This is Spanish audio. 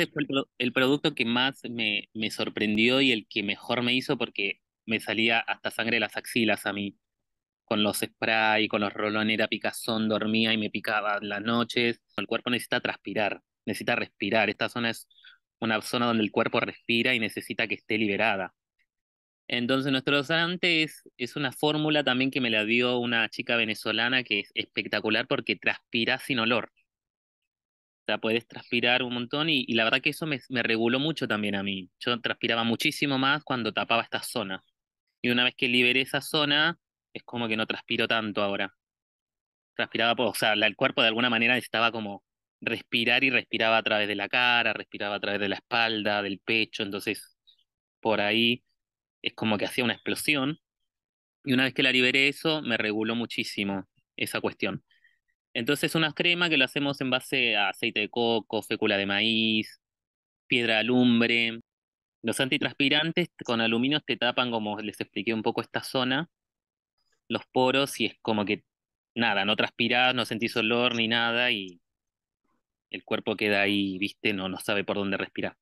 ese fue el, producto que más me, sorprendió y el que mejor me hizo porque me salía hasta sangre de las axilas a mí. Con los spray, con los rolones era picazón, dormía y me picaba las noches. El cuerpo necesita transpirar, necesita respirar. Esta zona es una zona donde el cuerpo respira y necesita que esté liberada. Entonces, nuestro dosante es, es una fórmula también que me la dio una chica venezolana que es espectacular porque transpira sin olor. Puedes transpirar un montón y, la verdad que eso me, reguló mucho también a mí. Yo transpiraba muchísimo más cuando tapaba esta zona. Y una vez que liberé esa zona, es como que no transpiro tanto ahora. Transpiraba, o sea, el cuerpo de alguna manera necesitaba como respirar y respiraba a través de la cara, respiraba a través de la espalda, del pecho, entonces por ahí es como que hacía una explosión. Y una vez que la liberé eso, me reguló muchísimo esa cuestión. Entonces, una crema que lo hacemos en base a aceite de coco, fécula de maíz, piedra alumbre. Los antitranspirantes con aluminio te tapan, como les expliqué un poco, esta zona, los poros, y es como que nada, no transpirás, no sentís olor ni nada, y el cuerpo queda ahí, viste, no, no sabe por dónde respirar.